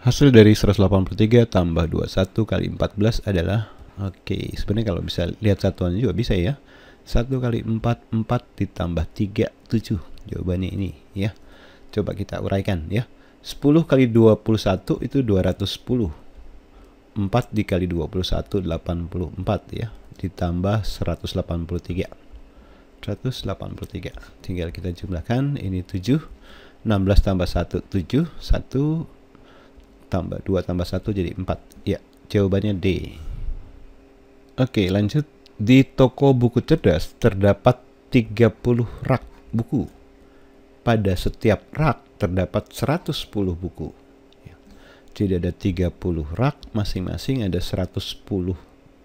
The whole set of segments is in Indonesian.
Hasil dari 183 tambah 21 kali 14 adalah Oke, okay, sebenarnya kalau bisa lihat satuannya juga bisa ya. 1 kali 4, 4 ditambah 3, 7. Jawabannya ini ya. Coba kita uraikan ya. 10 kali 21 itu 210. 4 dikali 21, 84 ya. Ditambah 183. 183. Tinggal kita jumlahkan. Ini 7. 16 tambah 1, 7. 1, tambah 2 tambah 1 jadi 4. Ya, jawabannya D. Oke, lanjut. Di toko buku cerdas terdapat 30 rak buku. Pada setiap rak terdapat 110 buku. Ya. Jadi ada 30 rak, masing-masing ada 110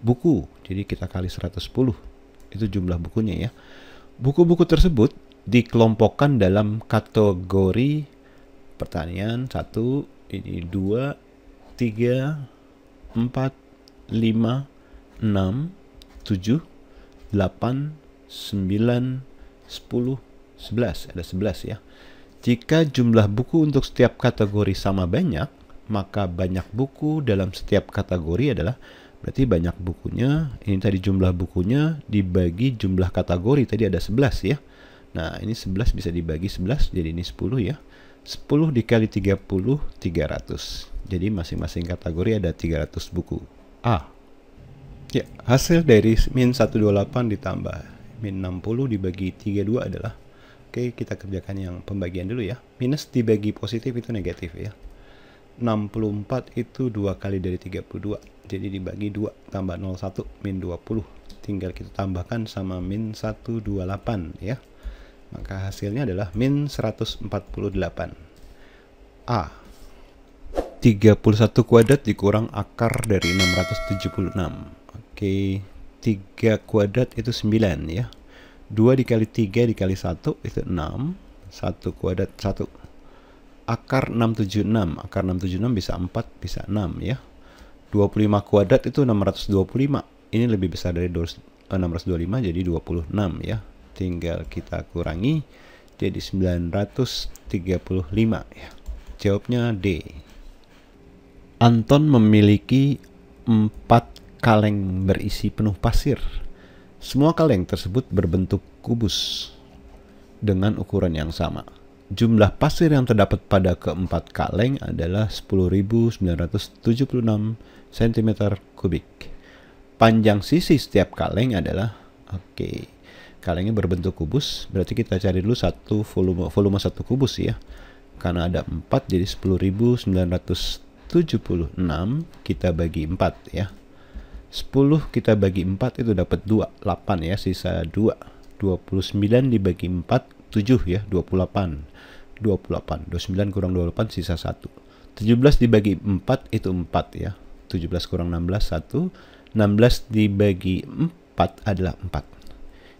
buku. Jadi kita kali 110. Itu jumlah bukunya ya. Buku-buku tersebut dikelompokkan dalam kategori pertanian 1 ini 2 3 4 5 6 7 8 9 10 11 ada 11 ya jika jumlah buku untuk setiap kategori sama banyak maka banyak buku dalam setiap kategori adalah berarti banyak bukunya ini tadi jumlah bukunya dibagi jumlah kategori tadi ada 11 ya nah ini 11 bisa dibagi 11 jadi ini 10 ya 10 dikali 30, 300. Jadi masing-masing kategori ada 300 buku. A. Ya, hasil dari min 128 ditambah min 60 dibagi 32 adalah Oke, kita kerjakan yang pembagian dulu ya. Minus dibagi positif itu negatif ya. 64 itu 2 kali dari 32. Jadi dibagi 2 tambah 01 min 20. Tinggal kita tambahkan sama min 128 ya. Maka hasilnya adalah min 148. A. 31 kuadrat dikurang akar dari 676. Oke, 3 kuadrat itu 9 ya. 2 dikali 3 dikali 1 itu 6. 1 kuadrat 1. Akar 676. Akar 676 bisa 4, bisa 6 ya. 25 kuadrat itu 625. Ini lebih besar dari 625 eh, jadi 26 ya tinggal kita kurangi jadi 935 ya. Jawabnya D. Anton memiliki 4 kaleng berisi penuh pasir. Semua kaleng tersebut berbentuk kubus dengan ukuran yang sama. Jumlah pasir yang terdapat pada keempat kaleng adalah 10.976 cm kubik. Panjang sisi setiap kaleng adalah oke. Okay kalengnya berbentuk kubus berarti kita cari dulu satu volume volume satu kubus ya karena ada 4 jadi 10.976 kita bagi 4 ya 10 kita bagi 4 itu dapat 2 8 ya sisa 2 29 dibagi 4 7 ya 28 28 29 kurang 28 sisa 1 17 dibagi 4 itu 4 ya 17 kurang 16 1 16 dibagi 4 adalah 4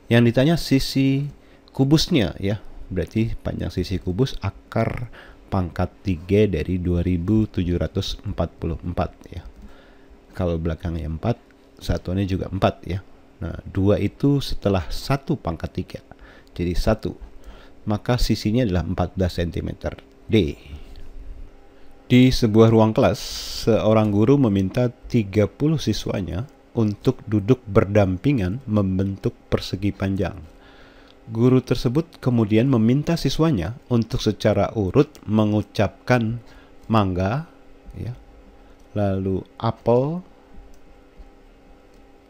yang ditanya sisi kubusnya ya. Berarti panjang sisi kubus akar pangkat 3 dari 2744 ya. Kalau belakangnya 4, satuannya juga 4 ya. Nah, 2 itu setelah 1 pangkat 3. Jadi 1. Maka sisinya adalah 14 cm. D. Di sebuah ruang kelas, seorang guru meminta 30 siswanya untuk duduk berdampingan membentuk persegi panjang. Guru tersebut kemudian meminta siswanya untuk secara urut mengucapkan mangga, ya, lalu apel,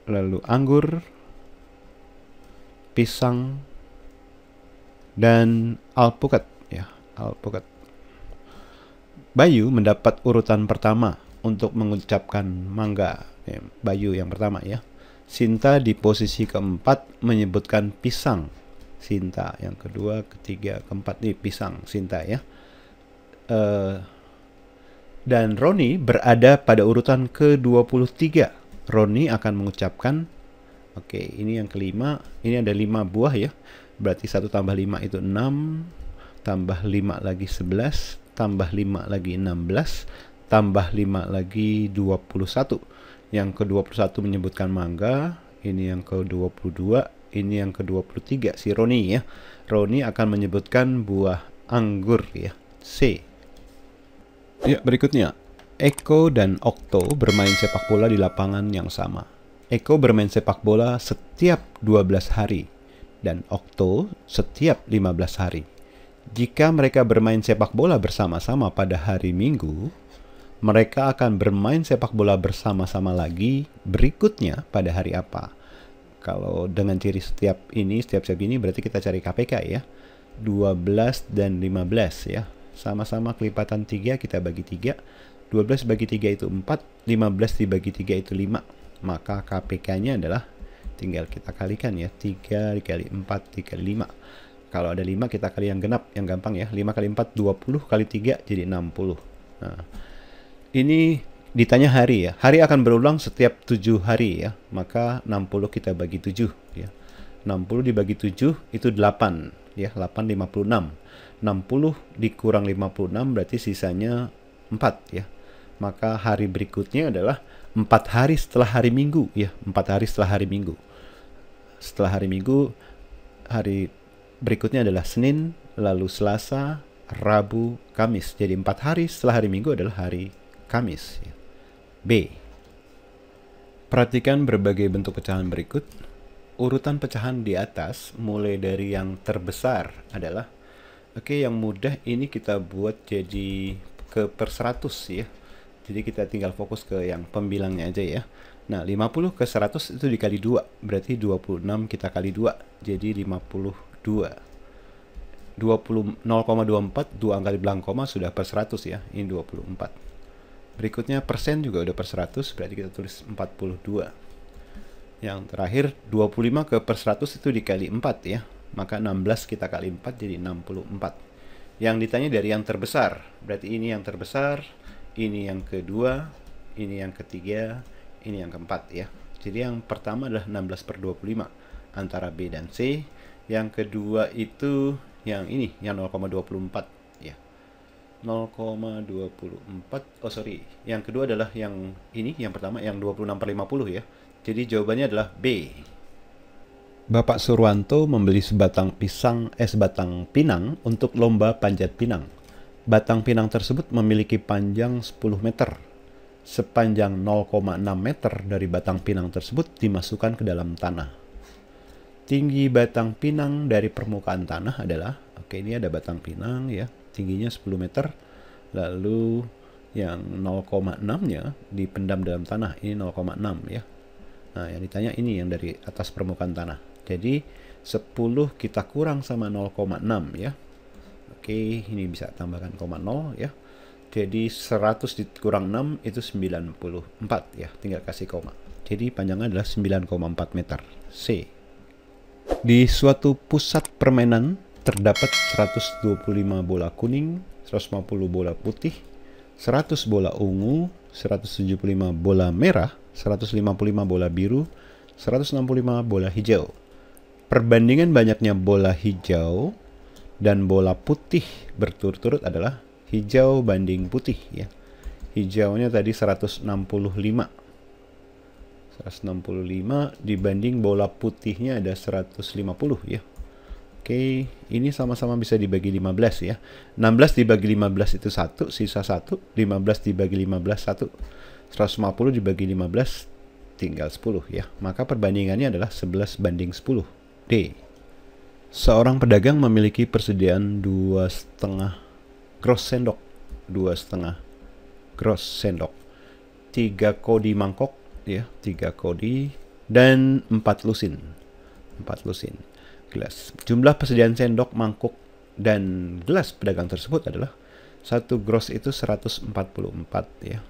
lalu anggur, pisang, dan alpukat. Ya, alpukat. Bayu mendapat urutan pertama untuk mengucapkan mangga Eh, Bayu yang pertama ya. Sinta di posisi keempat menyebutkan pisang. Sinta yang kedua, ketiga, keempat nih pisang Sinta ya. Uh, dan Roni berada pada urutan ke-23. Roni akan mengucapkan oke, okay, ini yang kelima, ini ada lima buah ya. Berarti satu tambah lima itu enam, tambah lima lagi sebelas, tambah lima lagi enam belas, tambah lima lagi dua puluh satu yang ke-21 menyebutkan mangga, ini yang ke-22, ini yang ke-23 si Roni ya. Roni akan menyebutkan buah anggur ya. C. Ya, berikutnya. Eko dan Okto bermain sepak bola di lapangan yang sama. Eko bermain sepak bola setiap 12 hari dan Okto setiap 15 hari. Jika mereka bermain sepak bola bersama-sama pada hari Minggu, mereka akan bermain sepak bola bersama-sama lagi berikutnya pada hari apa. Kalau dengan ciri setiap ini, setiap-setiap ini berarti kita cari KPK ya. 12 dan 15 ya. Sama-sama kelipatan 3 kita bagi 3. 12 bagi 3 itu 4, 15 dibagi 3 itu 5. Maka KPK-nya adalah tinggal kita kalikan ya. 3 dikali 4 dikali 5. Kalau ada 5 kita kali yang genap, yang gampang ya. 5 kali 4, 20 kali 3 jadi 60. Nah, ini ditanya hari ya. Hari akan berulang setiap tujuh hari ya. Maka 60 kita bagi tujuh. ya. 60 dibagi tujuh itu 8 ya, 8 56. 60 dikurang 56 berarti sisanya 4 ya. Maka hari berikutnya adalah empat hari setelah hari Minggu ya, 4 hari setelah hari Minggu. Setelah hari Minggu hari berikutnya adalah Senin, lalu Selasa, Rabu, Kamis. Jadi empat hari setelah hari Minggu adalah hari Kamis. Ya. B. Perhatikan berbagai bentuk pecahan berikut. Urutan pecahan di atas mulai dari yang terbesar adalah Oke, okay, yang mudah ini kita buat jadi ke per 100 ya. Jadi kita tinggal fokus ke yang pembilangnya aja ya. Nah, 50 ke 100 itu dikali 2. Berarti 26 kita kali 2. Jadi 52. 20 0,24 2 kali belakang koma sudah per 100 ya. Ini 24. Berikutnya persen juga udah per 100, berarti kita tulis 42. Yang terakhir 25 ke per 100 itu dikali 4 ya. Maka 16 kita kali 4 jadi 64. Yang ditanya dari yang terbesar, berarti ini yang terbesar, ini yang kedua, ini yang ketiga, ini yang keempat ya. Jadi yang pertama adalah 16 per 25 antara B dan C. Yang kedua itu yang ini, yang 0,24 0,24 oh sorry yang kedua adalah yang ini yang pertama yang 26 per 50 ya jadi jawabannya adalah B Bapak Surwanto membeli sebatang pisang eh sebatang pinang untuk lomba panjat pinang batang pinang tersebut memiliki panjang 10 meter sepanjang 0,6 meter dari batang pinang tersebut dimasukkan ke dalam tanah tinggi batang pinang dari permukaan tanah adalah oke okay, ini ada batang pinang ya tingginya 10 meter lalu yang 0,6 nya dipendam dalam tanah ini 0,6 ya nah yang ditanya ini yang dari atas permukaan tanah jadi 10 kita kurang sama 0,6 ya oke ini bisa tambahkan 0 ya jadi 100 dikurang 6 itu 94 ya tinggal kasih koma jadi panjangnya adalah 9,4 meter C di suatu pusat permainan terdapat 125 bola kuning, 150 bola putih, 100 bola ungu, 175 bola merah, 155 bola biru, 165 bola hijau. Perbandingan banyaknya bola hijau dan bola putih berturut-turut adalah hijau banding putih ya. Hijaunya tadi 165. 165 dibanding bola putihnya ada 150 ya. Oke, ini sama-sama bisa dibagi 15 ya. 16 dibagi 15 itu 1, sisa 1. 15 dibagi 15, 1. 150 dibagi 15, tinggal 10 ya. Maka perbandingannya adalah 11 banding 10. D. Seorang pedagang memiliki persediaan dua setengah gross sendok, dua setengah gross sendok, tiga kodi mangkok, ya, tiga kodi dan empat lusin, empat lusin gelas. Jumlah persediaan sendok, mangkuk, dan gelas pedagang tersebut adalah satu gross itu 144 ya.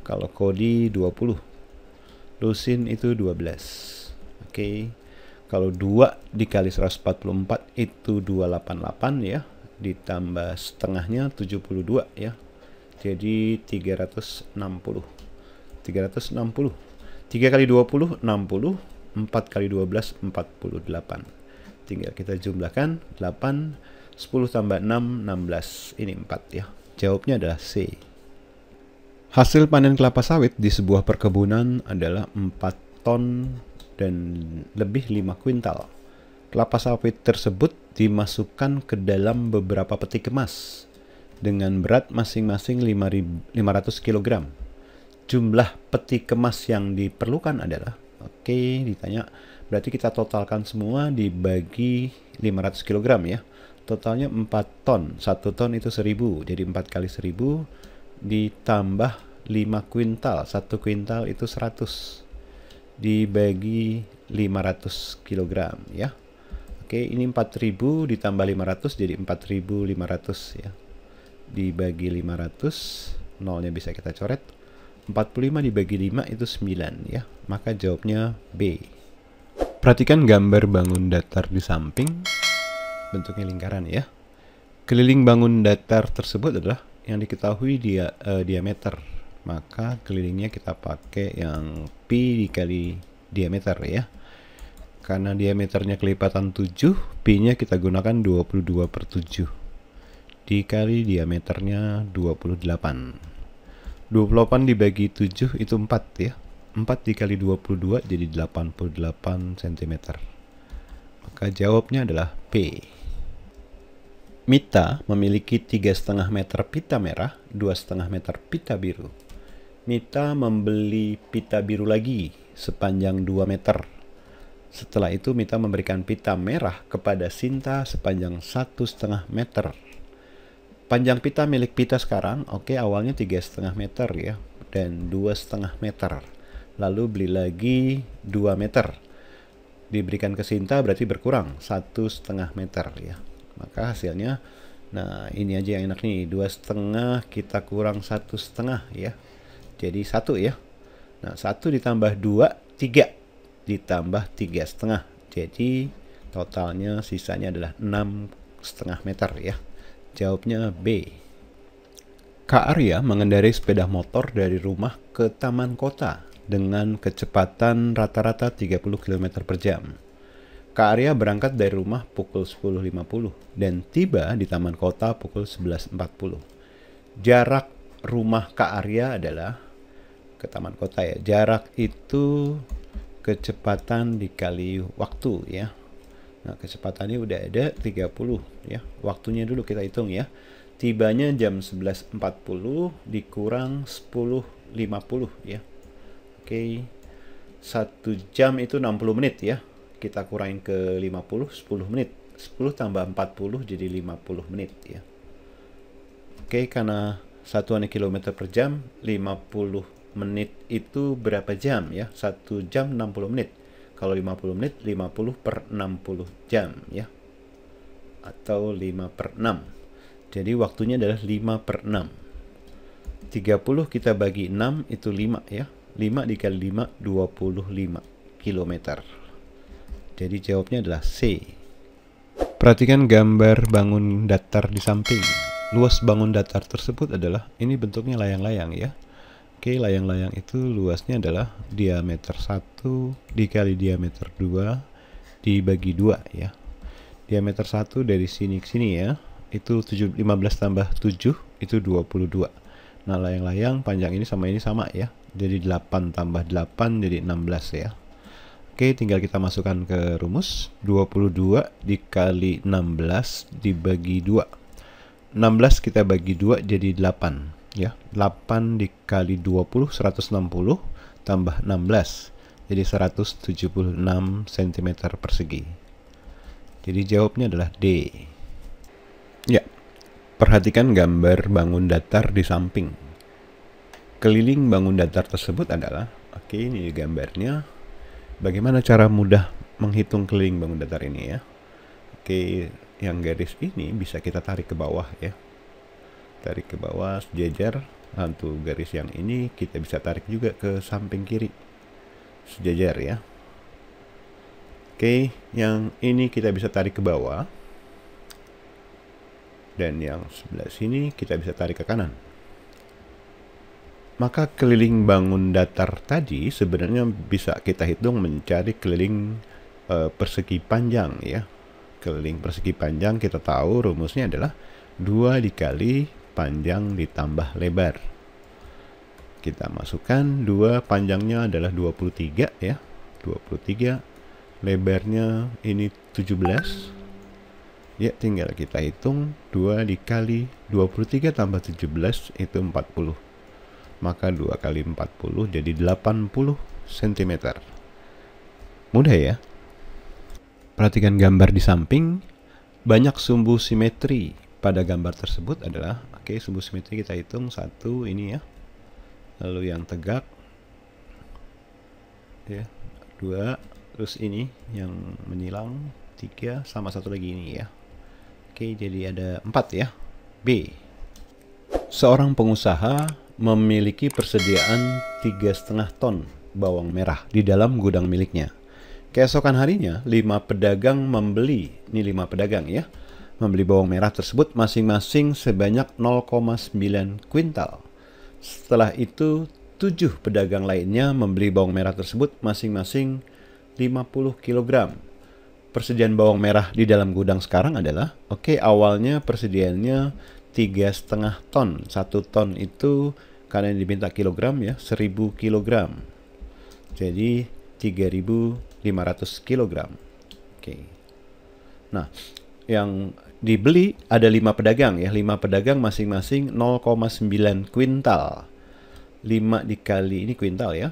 Kalau Kodi 20. Lusin itu 12. Oke. Okay. Kalau 2 dikali 144 itu 288 ya. Ditambah setengahnya 72 ya. Jadi 360. 360. 3 kali 20 60, 4 kali 12 48 tinggal kita jumlahkan 8 10 tambah 6 16 ini 4 ya jawabnya adalah C hasil panen kelapa sawit di sebuah perkebunan adalah 4 ton dan lebih 5 kuintal kelapa sawit tersebut dimasukkan ke dalam beberapa peti kemas dengan berat masing-masing 500 kg jumlah peti kemas yang diperlukan adalah oke okay, ditanya Berarti kita totalkan semua dibagi 500 kg ya. Totalnya 4 ton. 1 ton itu 1000. Jadi 4 kali 1000 ditambah 5 kuintal. 1 kuintal itu 100. Dibagi 500 kg ya. Oke, ini 4000 ditambah 500 jadi 4500 ya. Dibagi 500, nolnya bisa kita coret. 45 dibagi 5 itu 9 ya. Maka jawabnya B. Perhatikan gambar bangun datar di samping, bentuknya lingkaran ya. Keliling bangun datar tersebut adalah yang diketahui dia uh, diameter. Maka kelilingnya kita pakai yang pi dikali diameter ya. Karena diameternya kelipatan 7, pi-nya kita gunakan 22 per 7. Dikali diameternya 28. 28 dibagi 7 itu 4 ya. 4 dikali 22 jadi 88 cm. Maka jawabnya adalah P. Mita memiliki 3,5 meter pita merah, 2,5 meter pita biru. Mita membeli pita biru lagi sepanjang 2 meter. Setelah itu Mita memberikan pita merah kepada Sinta sepanjang 1,5 meter. Panjang pita milik Pita sekarang, oke okay, awalnya 3,5 meter ya, dan 2,5 meter lalu beli lagi 2 meter diberikan ke Sinta berarti berkurang satu setengah meter ya maka hasilnya nah ini aja yang enak nih dua setengah kita kurang satu setengah ya jadi satu ya nah satu ditambah dua tiga ditambah tiga setengah jadi totalnya sisanya adalah enam setengah meter ya jawabnya B Kak Arya mengendarai sepeda motor dari rumah ke taman kota dengan kecepatan rata-rata 30 km per jam. Kak Arya berangkat dari rumah pukul 10.50 dan tiba di taman kota pukul 11.40. Jarak rumah Kak Arya adalah ke taman kota ya. Jarak itu kecepatan dikali waktu ya. Nah, kecepatannya udah ada 30 ya. Waktunya dulu kita hitung ya. Tibanya jam 11.40 dikurang 10.50 ya. Oke. Okay. 1 jam itu 60 menit ya. Kita kurangin ke 50, 10 menit. 10 tambah 40 jadi 50 menit ya. Oke, okay, karena satuannya kilometer per jam, 50 menit itu berapa jam ya? 1 jam 60 menit. Kalau 50 menit, 50 per 60 jam ya. Atau 5 per 6. Jadi waktunya adalah 5 per 6. 30 kita bagi 6 itu 5 ya. 5 dikali 5 25 km jadi jawabnya adalah C perhatikan gambar bangun datar di samping luas bangun datar tersebut adalah ini bentuknya layang-layang ya oke layang-layang itu luasnya adalah diameter 1 dikali diameter 2 dibagi 2 ya diameter 1 dari sini ke sini ya itu 7, 15 tambah 7 itu 22 Nah layang-layang panjang ini sama ini sama ya. Jadi 8 tambah 8 jadi 16 ya. Oke tinggal kita masukkan ke rumus. 22 dikali 16 dibagi 2. 16 kita bagi 2 jadi 8 ya. 8 dikali 20 160 tambah 16 jadi 176 cm persegi. Jadi jawabnya adalah D. Ya. Perhatikan gambar bangun datar di samping. Keliling bangun datar tersebut adalah, oke okay, ini gambarnya, bagaimana cara mudah menghitung keliling bangun datar ini ya. Oke, okay, yang garis ini bisa kita tarik ke bawah ya. Tarik ke bawah sejajar, hantu garis yang ini kita bisa tarik juga ke samping kiri. Sejajar ya. Oke, okay, yang ini kita bisa tarik ke bawah dan yang sebelah sini kita bisa tarik ke kanan. Maka keliling bangun datar tadi sebenarnya bisa kita hitung mencari keliling e, persegi panjang ya. Keliling persegi panjang kita tahu rumusnya adalah dua dikali panjang ditambah lebar. Kita masukkan dua panjangnya adalah 23 ya. 23 lebarnya ini 17 Ya, tinggal kita hitung 2 dikali 23 tambah 17 itu 40. Maka 2 kali 40 jadi 80 cm. Mudah ya? Perhatikan gambar di samping. Banyak sumbu simetri pada gambar tersebut adalah oke, okay, sumbu simetri kita hitung satu ini ya. Lalu yang tegak ya, dua terus ini yang menyilang tiga sama satu lagi ini ya Oke, jadi ada empat ya. B. Seorang pengusaha memiliki persediaan tiga setengah ton bawang merah di dalam gudang miliknya. Keesokan harinya, lima pedagang membeli, ini lima pedagang ya, membeli bawang merah tersebut masing-masing sebanyak 0,9 kuintal. Setelah itu, tujuh pedagang lainnya membeli bawang merah tersebut masing-masing 50 kilogram persediaan bawang merah di dalam gudang sekarang adalah oke okay, awalnya persediaannya tiga setengah ton satu ton itu karena diminta kilogram ya 1000 kilogram jadi 3500 kilogram oke okay. nah yang dibeli ada lima pedagang ya lima pedagang masing-masing 0,9 kuintal 5 dikali ini kuintal ya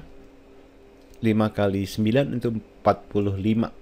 5 kali 9 itu 45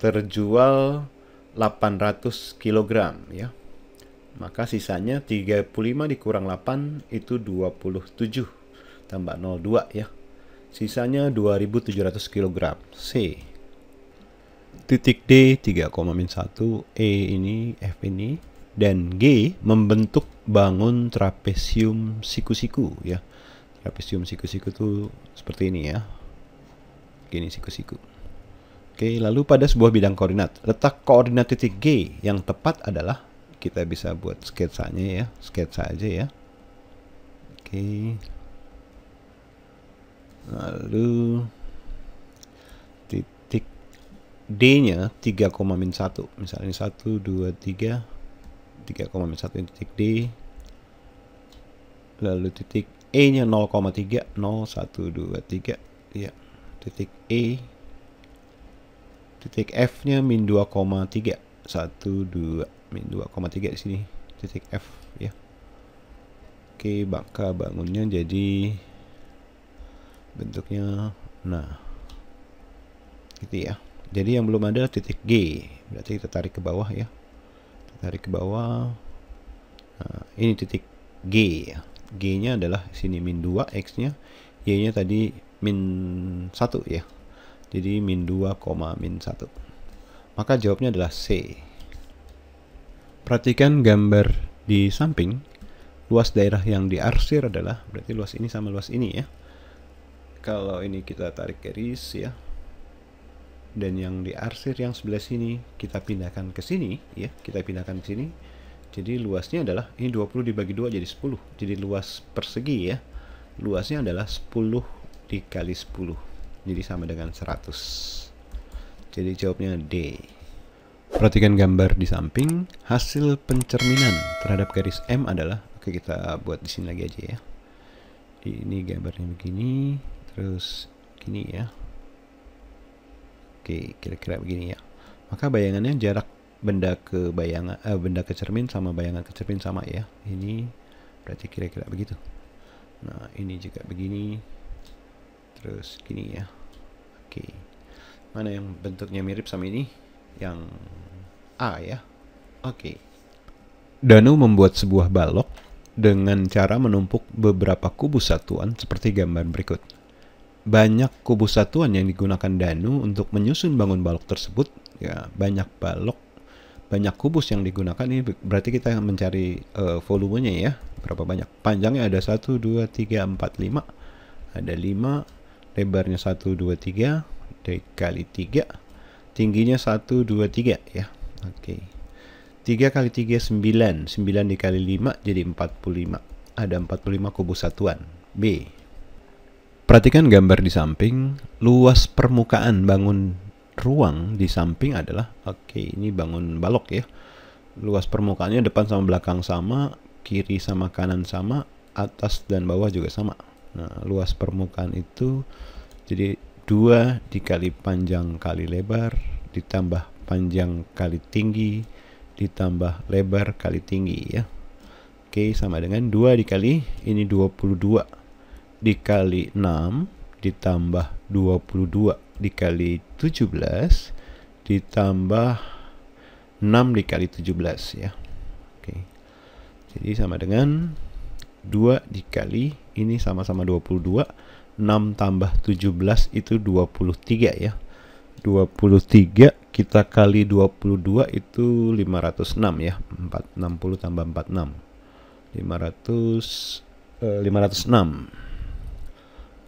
terjual 800 kg ya. Maka sisanya 35 dikurang 8 itu 27 tambah 02 ya. Sisanya 2700 kg. C. Titik D 3,1 E ini F ini dan G membentuk bangun trapesium siku-siku ya. Trapesium siku-siku tuh seperti ini ya. Gini siku-siku. Oke, lalu pada sebuah bidang koordinat, letak koordinat titik G yang tepat adalah kita bisa buat sketsanya ya, sketsa aja ya. Oke. Lalu titik D-nya 3, 1. Misalnya 1 2 3 3, min 1 ini titik D. Lalu titik E-nya 0,3 0 1 2 3 ya. Titik E titik F-nya min 2,3. 1, 2, min 2,3 di sini. Titik F, ya. Oke, bangka bangunnya jadi bentuknya, nah, gitu ya. Jadi yang belum ada titik G, berarti kita tarik ke bawah ya. Kita tarik ke bawah. Nah, ini titik G ya. G-nya adalah sini min 2, X-nya. Y-nya tadi min 1 ya. Jadi min 2, min 1. Maka jawabnya adalah C. Perhatikan gambar di samping. Luas daerah yang diarsir adalah, berarti luas ini sama luas ini ya. Kalau ini kita tarik garis ya. Dan yang diarsir yang sebelah sini kita pindahkan ke sini ya, kita pindahkan ke sini. Jadi luasnya adalah ini 20 dibagi 2 jadi 10. Jadi luas persegi ya. Luasnya adalah 10 dikali 10 jadi sama dengan 100 jadi jawabnya D perhatikan gambar di samping hasil pencerminan terhadap garis M adalah oke kita buat di sini lagi aja ya ini gambarnya begini terus gini ya oke kira-kira begini ya maka bayangannya jarak benda ke bayangan eh, benda ke cermin sama bayangan ke cermin sama ya ini berarti kira-kira begitu nah ini juga begini terus gini ya oke okay. mana yang bentuknya mirip sama ini yang A ya oke okay. Danu membuat sebuah balok dengan cara menumpuk beberapa kubus satuan seperti gambar berikut banyak kubus satuan yang digunakan Danu untuk menyusun bangun balok tersebut ya banyak balok banyak kubus yang digunakan ini berarti kita mencari uh, volumenya ya berapa banyak panjangnya ada 1 2 3 4 5 ada 5 lebarnya 1 2 3 dikali 3 tingginya 1 2 3 ya oke okay. 3 kali 3 9 9 dikali 5 jadi 45 ada 45 kubus satuan B Perhatikan gambar di samping, luas permukaan bangun ruang di samping adalah oke, okay, ini bangun balok ya. Luas permukaannya depan sama belakang sama, kiri sama kanan sama, atas dan bawah juga sama. Nah, luas permukaan itu jadi 2 dikali panjang kali lebar ditambah panjang kali tinggi ditambah lebar kali tinggi ya. Oke, sama dengan 2 dikali ini 22 dikali 6 ditambah 22 dikali 17 ditambah 6 dikali 17 ya. Oke. Jadi sama dengan 2 dikali ini sama-sama 22 6 tambah 17 itu 23 ya 23 kita kali 22 itu 506 ya 460 tambah 46 500 eh, 506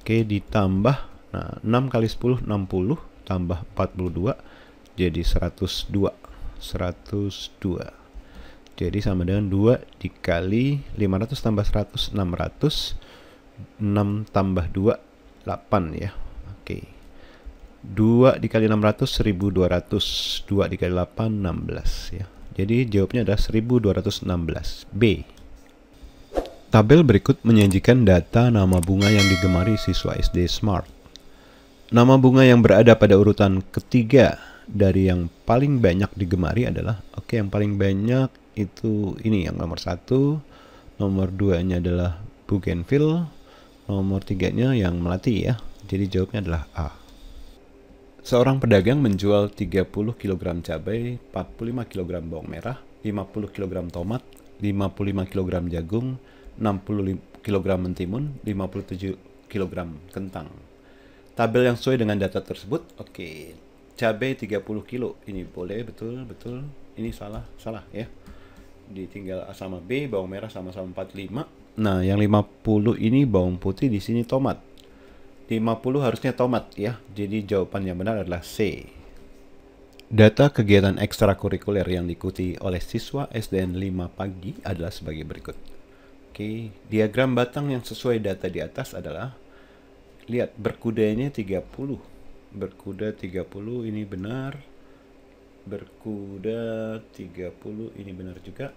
Oke ditambah nah 6 kali 10 60 tambah 42 jadi 102 102 jadi sama dengan 2 dikali 500 tambah 100 600 6 tambah 2, 8 ya. Oke. 2 dikali 600, 1200. 2 dikali 8, 16 ya. Jadi jawabnya adalah 1216. B. Tabel berikut menyajikan data nama bunga yang digemari siswa SD Smart. Nama bunga yang berada pada urutan ketiga dari yang paling banyak digemari adalah oke okay, yang paling banyak itu ini yang nomor satu, nomor duanya adalah Bougainville, Nomor tiganya yang melatih ya. Jadi jawabnya adalah A. Seorang pedagang menjual 30 kg cabai, 45 kg bawang merah, 50 kg tomat, 55 kg jagung, 60 kg mentimun, 57 kg kentang. Tabel yang sesuai dengan data tersebut, oke. Okay. Cabai 30 kg, ini boleh betul, betul. Ini salah, salah ya. Ditinggal A sama B, bawang merah sama-sama 45, Nah, yang 50 ini bawang putih di sini tomat. 50 harusnya tomat ya. Jadi jawaban yang benar adalah C. Data kegiatan ekstrakurikuler yang diikuti oleh siswa SDN 5 pagi adalah sebagai berikut. Oke, diagram batang yang sesuai data di atas adalah lihat berkudanya 30. Berkuda 30 ini benar. Berkuda 30 ini benar juga.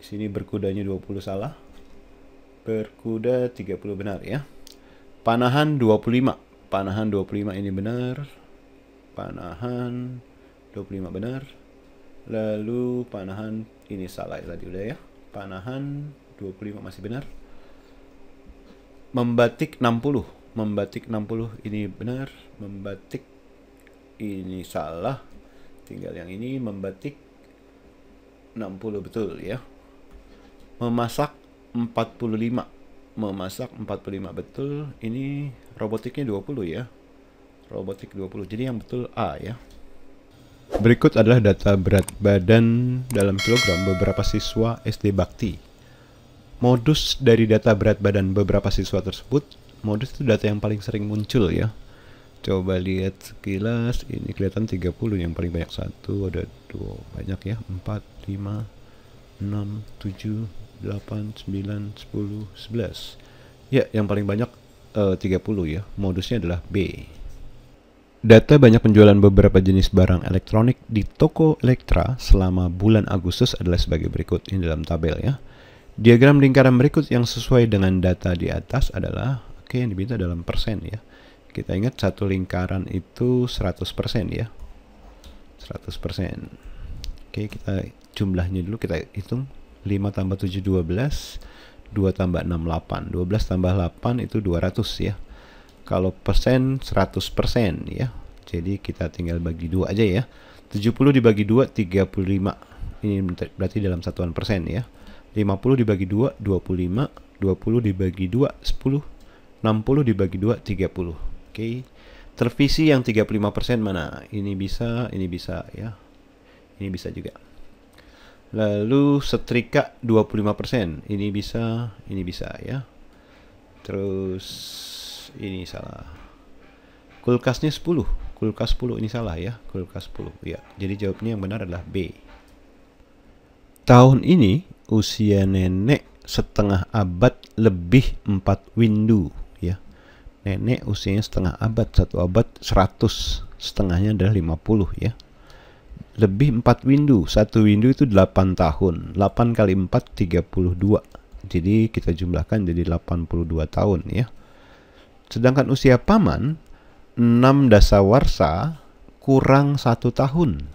Di sini berkudanya 20 salah Berkuda 30 benar ya. Panahan 25. Panahan 25 ini benar. Panahan 25 benar. Lalu panahan ini salah tadi udah ya. Panahan 25 masih benar. Membatik 60. Membatik 60 ini benar. Membatik ini salah. Tinggal yang ini membatik 60 betul ya. Memasak 45 memasak 45 betul ini robotiknya 20 ya robotik 20 jadi yang betul A ya berikut adalah data berat badan dalam kilogram beberapa siswa SD Bakti modus dari data berat badan beberapa siswa tersebut modus itu data yang paling sering muncul ya coba lihat sekilas ini kelihatan 30 yang paling banyak satu ada dua banyak ya 4 5 6 7 8, 9, 10, 11. Ya, yang paling banyak eh, uh, 30 ya. Modusnya adalah B. Data banyak penjualan beberapa jenis barang elektronik di toko Elektra selama bulan Agustus adalah sebagai berikut. Ini dalam tabel ya. Diagram lingkaran berikut yang sesuai dengan data di atas adalah, oke okay, yang diminta dalam persen ya. Kita ingat satu lingkaran itu 100% ya. 100%. Oke, okay, kita jumlahnya dulu kita hitung 5 tambah 7 12 2 tambah 6 8 12 tambah 8 itu 200 ya kalau persen 100 persen ya jadi kita tinggal bagi dua aja ya 70 dibagi 2 35 ini berarti dalam satuan persen ya 50 dibagi 2 25 20 dibagi 2 10 60 dibagi 2 30 oke okay. tervisi yang 35% persen mana ini bisa ini bisa ya ini bisa juga Lalu setrika 25%. Ini bisa, ini bisa ya. Terus ini salah. Kulkasnya 10. Kulkas 10 ini salah ya. Kulkas 10. Ya, jadi jawabnya yang benar adalah B. Tahun ini usia nenek setengah abad lebih 4 window ya. Nenek usianya setengah abad, satu abad 100, setengahnya adalah 50 ya lebih 4 window. Satu window itu 8 tahun. 8 kali 4 32. Jadi kita jumlahkan jadi 82 tahun ya. Sedangkan usia paman 6 dasawarsa kurang 1 tahun.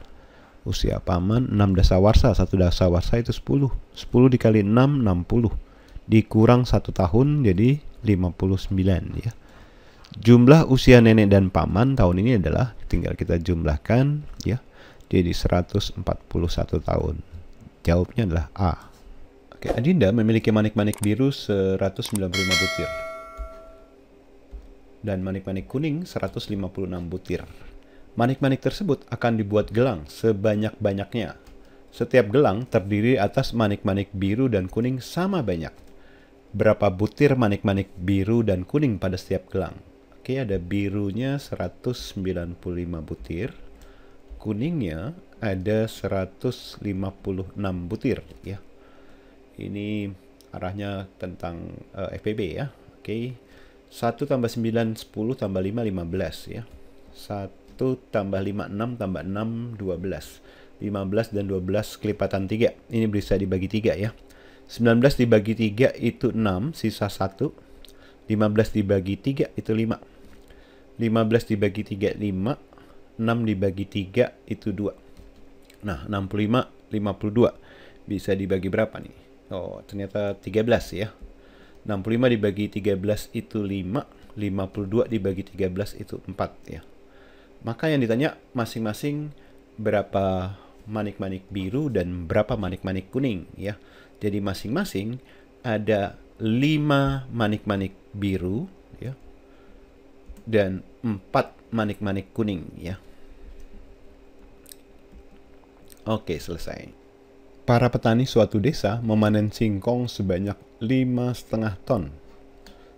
Usia paman 6 dasawarsa, 1 dasawarsa itu 10. 10 dikali 6 60. Dikurang 1 tahun jadi 59 ya jumlah usia nenek dan paman tahun ini adalah tinggal kita jumlahkan ya jadi 141 tahun? Jawabnya adalah A. Oke, Adinda memiliki manik-manik biru 195 butir. Dan manik-manik kuning 156 butir. Manik-manik tersebut akan dibuat gelang sebanyak-banyaknya. Setiap gelang terdiri atas manik-manik biru dan kuning sama banyak. Berapa butir manik-manik biru dan kuning pada setiap gelang? Oke, ada birunya 195 butir kuningnya ada 156 butir ya. Ini arahnya tentang uh, eh, FPB ya. Oke. Okay. 1 tambah 9 10 tambah 5 15 ya. 1 tambah 5 6 tambah 6 12. 15 dan 12 kelipatan 3. Ini bisa dibagi 3 ya. 19 dibagi 3 itu 6, sisa 1. 15 dibagi 3 itu 5. 15 dibagi 3 5, 6 dibagi 3 itu 2. Nah, 65, 52. Bisa dibagi berapa nih? Oh, ternyata 13 ya. 65 dibagi 13 itu 5, 52 dibagi 13 itu 4 ya. Maka yang ditanya masing-masing berapa manik-manik biru dan berapa manik-manik kuning ya. Jadi masing-masing ada 5 manik-manik biru ya. Dan 4 manik-manik kuning ya. Oke, selesai. Para petani suatu desa memanen singkong sebanyak setengah ton.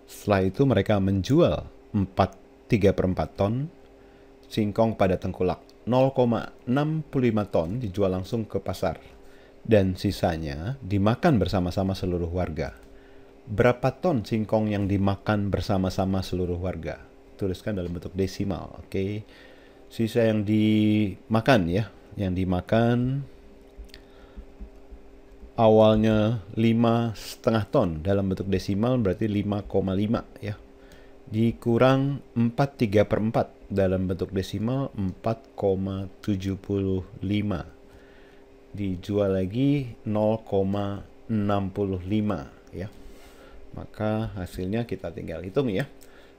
Setelah itu mereka menjual 4, 3 per empat ton singkong pada tengkulak. 0,65 ton dijual langsung ke pasar. Dan sisanya dimakan bersama-sama seluruh warga. Berapa ton singkong yang dimakan bersama-sama seluruh warga? tuliskan dalam bentuk desimal oke okay? sisa yang dimakan ya yang dimakan awalnya lima setengah ton dalam bentuk desimal berarti 5,5 ya dikurang 43 per 4 dalam bentuk desimal 4,75 dijual lagi 0,65 ya maka hasilnya kita tinggal hitung ya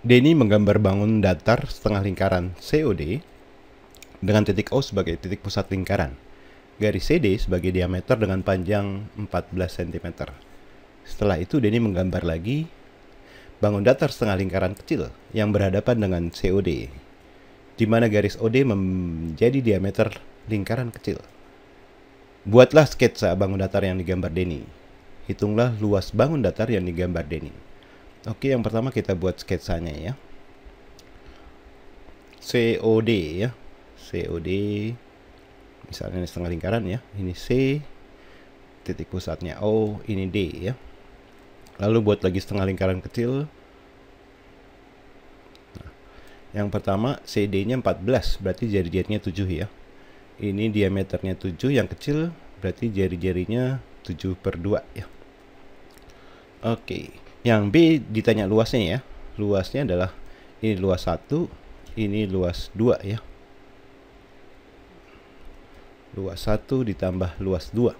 Denny menggambar bangun datar setengah lingkaran COD dengan titik O sebagai titik pusat lingkaran. Garis CD sebagai diameter dengan panjang 14 cm. Setelah itu Denny menggambar lagi bangun datar setengah lingkaran kecil yang berhadapan dengan COD, di mana garis OD menjadi diameter lingkaran kecil. Buatlah sketsa bangun datar yang digambar Denny. Hitunglah luas bangun datar yang digambar Denny. Oke, yang pertama kita buat sketsanya ya. COD ya. COD misalnya ini setengah lingkaran ya. Ini C titik pusatnya O, ini D ya. Lalu buat lagi setengah lingkaran kecil. Nah, yang pertama CD-nya 14, berarti jari-jarinya 7 ya. Ini diameternya 7, yang kecil berarti jari-jarinya 7 per 2 ya. Oke. Okay yang B ditanya luasnya ya luasnya adalah ini luas satu, ini luas 2 ya luas satu ditambah luas 2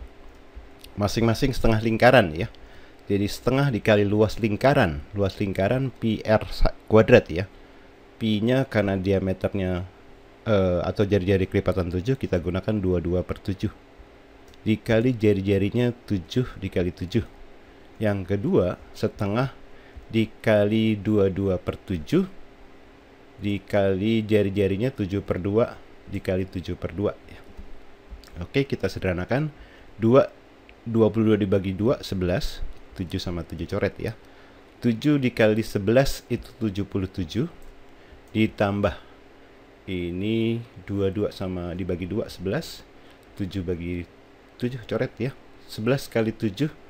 masing-masing setengah lingkaran ya jadi setengah dikali luas lingkaran luas lingkaran PR kuadrat ya pi nya karena diameternya uh, atau jari-jari kelipatan 7 kita gunakan 22 per 7 dikali jari-jarinya 7 dikali 7 yang kedua, setengah dikali 22 per 7 dikali jari-jarinya 7 per 2 dikali 7 per 2 ya. Oke kita sederhanakan 2 22 dibagi 2 11 7 sama 7 coret ya 7 dikali 11 itu 77 ditambah ini 22 sama dibagi 2 11 7 bagi 7 coret ya 11 kali 7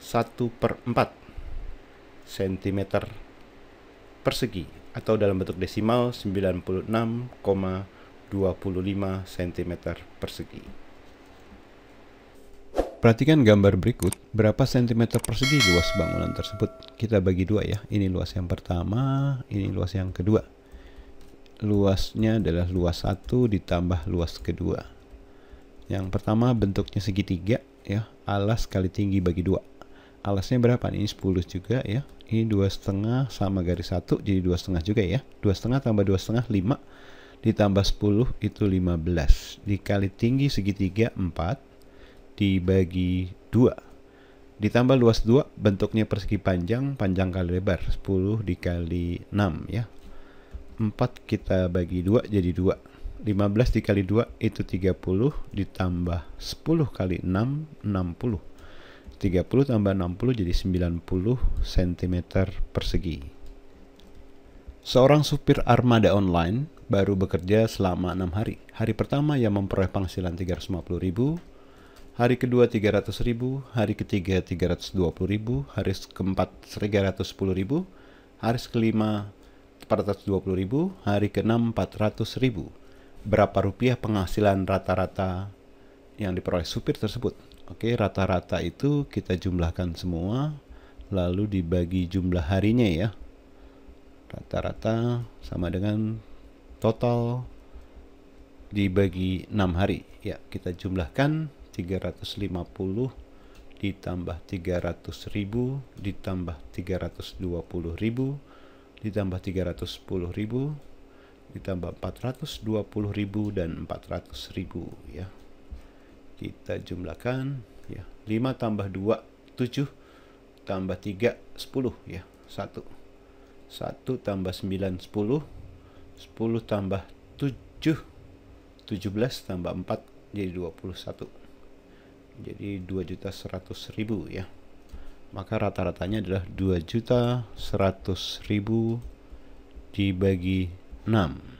1 per 4 cm persegi atau dalam bentuk desimal 96,25 cm persegi. Perhatikan gambar berikut, berapa cm persegi luas bangunan tersebut. Kita bagi dua ya, ini luas yang pertama, ini luas yang kedua. Luasnya adalah luas satu ditambah luas kedua. Yang pertama bentuknya segitiga ya, alas kali tinggi bagi dua alasnya berapa nih? Ini 10 juga ya. Ini dua setengah sama garis satu jadi dua setengah juga ya. Dua setengah tambah dua setengah lima ditambah 10 itu 15 dikali tinggi segitiga 4 dibagi 2 ditambah luas 2 bentuknya persegi panjang panjang kali lebar 10 dikali 6 ya 4 kita bagi 2 jadi 2 15 dikali 2 itu 30 ditambah 10 kali 6 60 30 tambah 60 jadi 90 cm persegi. Seorang supir armada online baru bekerja selama 6 hari. Hari pertama ia memperoleh penghasilan 350.000, hari kedua 300.000, hari ketiga 320.000, hari keempat 310.000, hari kelima 420.000, hari keenam 400.000. Berapa rupiah penghasilan rata-rata yang diperoleh supir tersebut? Oke, rata-rata itu kita jumlahkan semua, lalu dibagi jumlah harinya ya. Rata-rata sama dengan total dibagi 6 hari. Ya, kita jumlahkan 350 ditambah 300 ribu ditambah 320 ribu ditambah 310 ribu ditambah 420 ribu dan 400 ribu ya kita jumlahkan ya 5 tambah 2 7 tambah 3 10 ya 1 1 tambah 9 10 10 tambah 7 17 tambah 4 jadi 21 jadi 2 juta 100 ribu ya maka rata-ratanya adalah 2 juta 100 ribu dibagi 6